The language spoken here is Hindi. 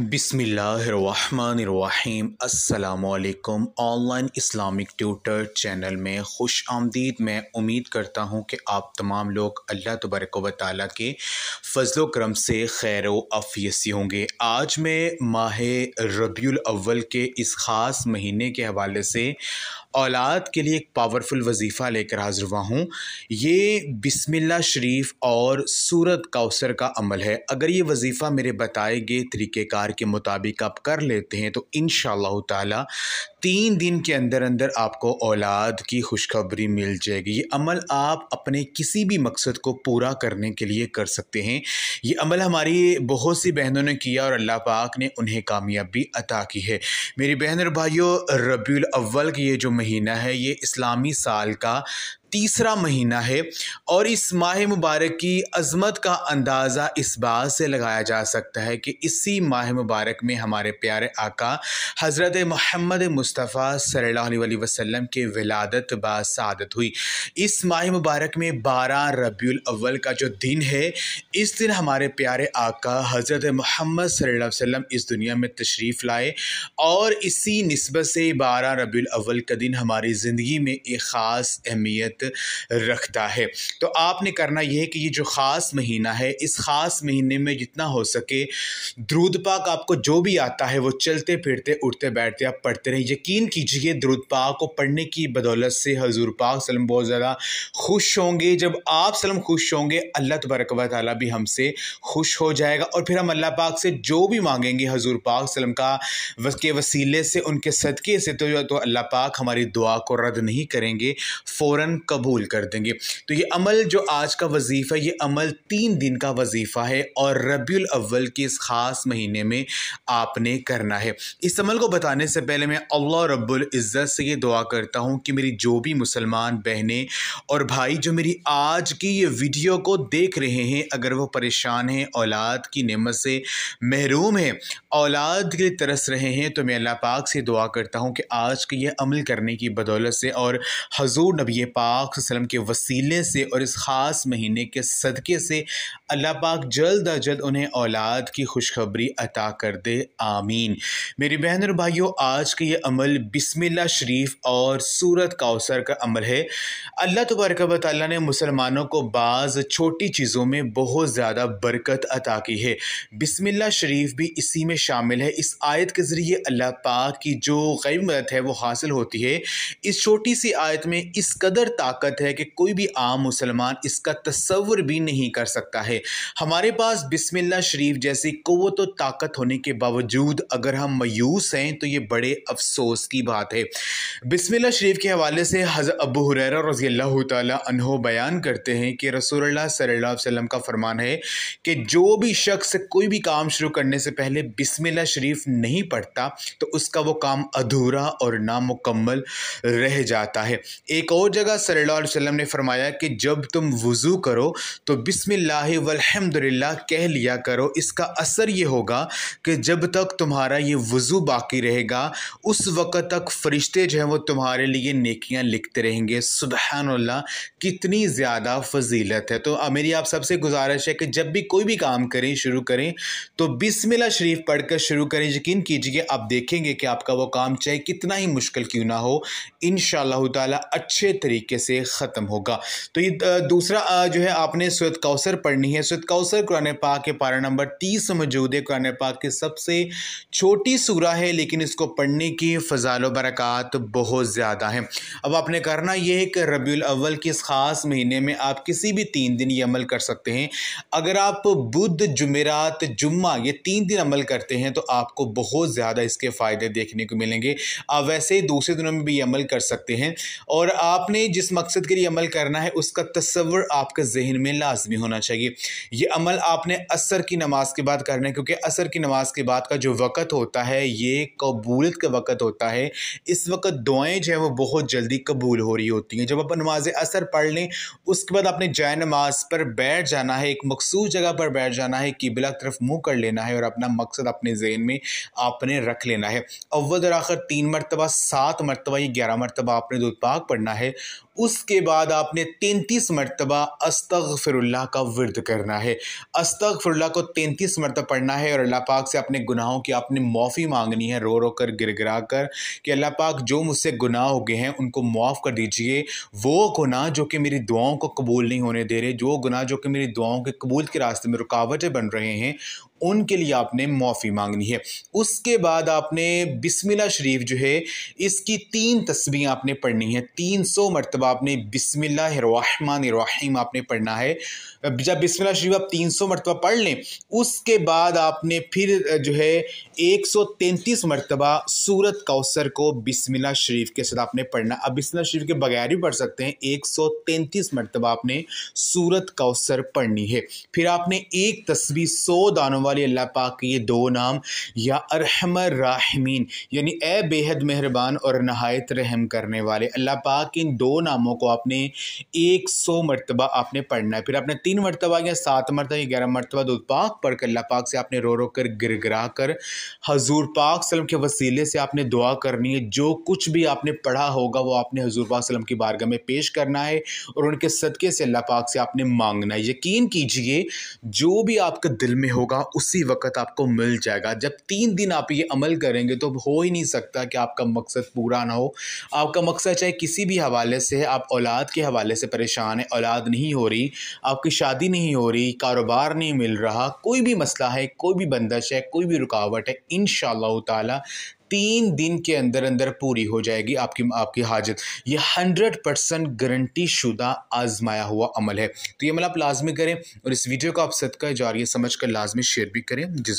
बिसमीम अल्लाम ऑनलाइन इस्लामिक ट्यूटर चैनल में खुश आमदीद मैं उम्मीद करता हूँ कि आप तमाम लोग अल्लाह तबरक व ताली के फजलो करम से खैर अफियसी होंगे आज मैं माह रबी अव्वल के इस ख़ास महीने के हवाले से औलाद के लिए एक पावरफुल वजीफ़ा लेकर हाजिर हुआ हूँ ये बिसमिल्ला शरीफ और सूरत कौसर का अमल है अगर ये वजीफ़ा मेरे बताए गए तरीक़ेकार के मुताबिक आप कर लेते हैं तो इन ताला तीन दिन के अंदर अंदर आपको औलाद की खुशखबरी मिल जाएगी ये अमल आप अपने किसी भी मकसद को पूरा करने के लिए कर सकते हैं ये अमल हमारी बहुत सी बहनों ने किया और अल्लाह पाक ने उन्हें कामयाबी अता की है मेरी बहन और भाइयों रबी अव्वल की ये जो महीना है ये इस्लामी साल का तीसरा महीना है और इस माह मुबारक की अजमत का अंदाज़ा इस बात से लगाया जा सकता है कि इसी माह मुबारक में हमारे प्यारे आका हज़रत महमद मुस्तफ़ा अलैहि वसल्लम के विलादत बादत हुई इस माह मुबारक में बारह रबी अव्वल का जो दिन है इस दिन हमारे प्यारे आका हज़रत मोहम्मद अलैहि वसल्लम इस दुनिया में तशरीफ़ लाए और इसी नस्बत से बारह रबी अव्वल का दिन हमारी ज़िंदगी में एक ख़ास अहमियत रखता है तो आपने करना यह है कि ये जो ख़ास महीना है इस ख़ास महीने में जितना हो सके द्रूद पाक आपको जो भी आता है वो चलते फिरते उठते बैठते आप पढ़ते रहें ये यकीन कीजिए द्रुद पाक को पढ़ने की बदौलत से हजूर पाक सलम बहुत ज़्यादा खुश होंगे जब आप सलम खुश होंगे अल्लाह तबरक ताली भी हमसे खुश हो जाएगा और फिर हम अल्लाह पाक से जो भी मांगेंगे हजूर पाक सलम का के वसीले से उनके सदक़े से तो, तो अल्लाह पाक हमारी दुआ को रद्द नहीं करेंगे फ़ौर कबूल कर देंगे तो ये अमल जो आज का वजीफ़ा ये अमल तीन दिन का वजीफ़ा है और रबील अव्वल के इस ख़ास महीने में आपने करना है इस अमल को बताने से पहले मैं अल्लाह रब्बुल इज़्ज़त से ये दुआ करता हूँ कि मेरी जो भी मुसलमान बहनें और भाई जो मेरी आज की ये वीडियो को देख रहे हैं अगर वो परेशान हैं औलाद की नेमत से महरूम हैं औलाद के लिए तरस रहे हैं तो मैं अल्लाह पाक से दुआ करता हूँ कि आज के ये अमल करने की बदौलत से और हजूर नबी पाक वसलम के वसीले से और इस ख़ास महीने के सदक़े से अल्लाह पाक जल्द अज जल्द उन्हें औलाद की खुशखबरी अता कर दे आमीन मेरी बहन और भाइयों आज के ये अमल अमल बिस्मिल्ला शरीफ और सूरत काउसर का अमल है अल्लाह तबारक वाली ने मुसलमानों को बाज़ छोटी चीज़ों में बहुत ज़्यादा बरकत अता की है बिस्मिल्ला शरीफ भी इसी में शामिल है इस आयत के ज़रिए अल्लाह पाक की जो गैब मदद है वो हासिल होती है इस छोटी सी आयत में इस कदर ताकत है कि कोई भी आम मुसलमान इसका तस्वुर भी नहीं कर सकता है हमारे पास बिस्मिल्ला शरीफ जैसी क़वत ताकत होने के बावजूद अगर हम मायूस हैं तो ये बड़े अफसोस अफसोस की बात है बिस्मिल्लाह शरीफ के हवाले से हज़रत अबू हुरैरा रजी अल्लाह तहो बयान करते हैं कि रसूलुल्लाह सल्लल्लाहु अलैहि वसल्लम का फरमान है कि जो भी शख्स कोई भी काम शुरू करने से पहले बिस्मिल्ला शरीफ नहीं पढ़ता तो उसका वो काम अधूरा और नामुकम्मल रह जाता है एक और जगह सल्लल्लाहु अलैहि वसल्लम ने फरमाया कि जब तुम वज़ू करो तो बिस्मिल्लाह वल्हम्दुलिल्लाह कह लिया करो इसका असर ये होगा कि जब तक तुम्हारा ये वज़ू बाकी रहेगा उस वक़्त तक फ़रिश्ते जो हैं वो तुम्हारे लिए नेकियां लिखते रहेंगे सुबहानल्ला कितनी ज़्यादा फजीलत है तो मेरी आप सबसे गुजारिश है कि जब भी कोई भी काम करें शुरू करें तो बिस्मिल्लाह शरीफ पढ़कर शुरू करें यकीन कीजिए आप देखेंगे कि आपका वो काम चाहे कितना ही मुश्किल क्यों ना हो इन ताला अच्छे तरीके से ख़त्म होगा तो ये दूसरा जो है आपने सुरत कौसर पढ़नी है सुरत कौसर कुरान पाक के पारा नंबर तीस मौजूद है कुरान पाक की सबसे छोटी सूरा है लेकिन इसको पढ़ने की फ़जाल बरक़ात बहुत ज़्यादा हैं अब आपने करना यह है कि रबील अव्वल के इस ख़ास महीने में आप किसी भी तीन दिन ये अमल कर सकते हैं अगर आप बुध जमेरात जुम्मा ये तीन दिन अमल करते हैं तो आपको बहुत ज़्यादा इसके फ़ायदे देखने को मिलेंगे आप वैसे ही दूसरे दिनों में भी अमल कर सकते हैं और आपने जिस मकसद के लिए अमल करना है उसका तस्वर आपके जहन में लाजमी होना चाहिए यह अमल आपने असर की नमाज के बाद करना है क्योंकि असर की नमाज के बाद का जो वक़्त होता है ये कबूलत का वक़्त होता है होता है इस वक्त दुआएं जो है वो बहुत जल्दी कबूल हो रही होती हैं जब आप नमाज असर पढ़ लें उसके बाद आपने जय नमाज पर बैठ जाना है एक मखसूस जगह पर बैठ जाना है किबिला की तरफ मुँह कर लेना है और अपना मकसद अपने जहन में आपने रख लेना है अव्वल और आखिर तीन मरतबा सात मरतबा या ग्यारह मरतबा आपने दूध पाक पढ़ना है उसके बाद आपने तैंतीस मरतबा अस्तग फिर का वर्द करना है फिर को तैंतीस मरतबा पढ़ना है और अल्लाह पाक से अपने गुनाहों की आपने माफ़ी मांगनी है रो रो कर गिर गिरा कर कर कि अल्लाह पाक जो मुझसे गुनाह हो गए हैं उनको मुआफ़ कर दीजिए वो गुनाह जो कि मेरी दुआओं को कबूल नहीं होने दे रहे जो गुनाह जो कि मेरी दुआओं के कबूल के रास्ते में रुकावटें बन रहे हैं उनके लिए आपने माफ़ी मांगनी है उसके बाद आपने बिस्मिल्लाह शरीफ जो है इसकी तीन तस्वीरें आपने पढ़नी है तीन सौ मरतबा आपने बिसमिल्लाम आपने पढ़ना है जब बिस्मिल्लाह शरीफ आप तीन सौ मरतबा पढ़ लें उसके बाद आपने फिर जो है एक सौ तैंतीस मरतबा सूरत कौसर को बिस्मिल्लाह शरीफ के साथ आपने पढ़ना अब बिस्मिल्लाह शरीफ के बगैर भी पढ़ सकते हैं एक सौ तैंतीस मरतबा आपने सूरत कौसर पढ़नी है फिर आपने एक तस्वीर सौ दानों वाली अल्लाह पाक के ये दो नाम या अरहमर राहमीन यानी ए बेहद मेहरबान और नहायत रहम करने वाले अल्लाह पाक इन दो नामों को आपने एक सौ मरतबा आपने पढ़ना है फिर आपने तीन मरतबा या सात मरतबा या ग्यारह मरतबा दो पाक पढ़ कर अल्लाह पाक से आपने रो रो कर गिर गिरा कर हजूर पाक सलम के वसीले से आपने दुआ करनी है जो कुछ भी आपने पढ़ा होगा वो आपने हजूर पाक सलम की बारगाह में पेश करना है और उनके सदक़े से अल्लाह पाक से आपने मांगना है यकीन कीजिए जो भी आपके दिल में होगा उसी वक्त आपको मिल जाएगा जब तीन दिन आप ये अमल करेंगे तो हो ही नहीं सकता कि आपका मकसद पूरा ना हो आपका मकसद चाहे किसी भी हवाले से आप औलाद के हवाले से परेशान है औलाद नहीं हो रही आपकी शादी नहीं हो रही कारोबार नहीं मिल रहा कोई भी मसला है कोई भी बंदश है कोई भी रुकावट है इन शाह तीन दिन के अंदर अंदर पूरी हो जाएगी आपकी आपकी हाजत ये हंड्रेड परसेंट गारंटी शुदा आजमाया हुआ अमल है तो ये अमल आप लाजमी करें और इस वीडियो को आप सदका जारी समझ कर लाजमी शेयर भी करें जिस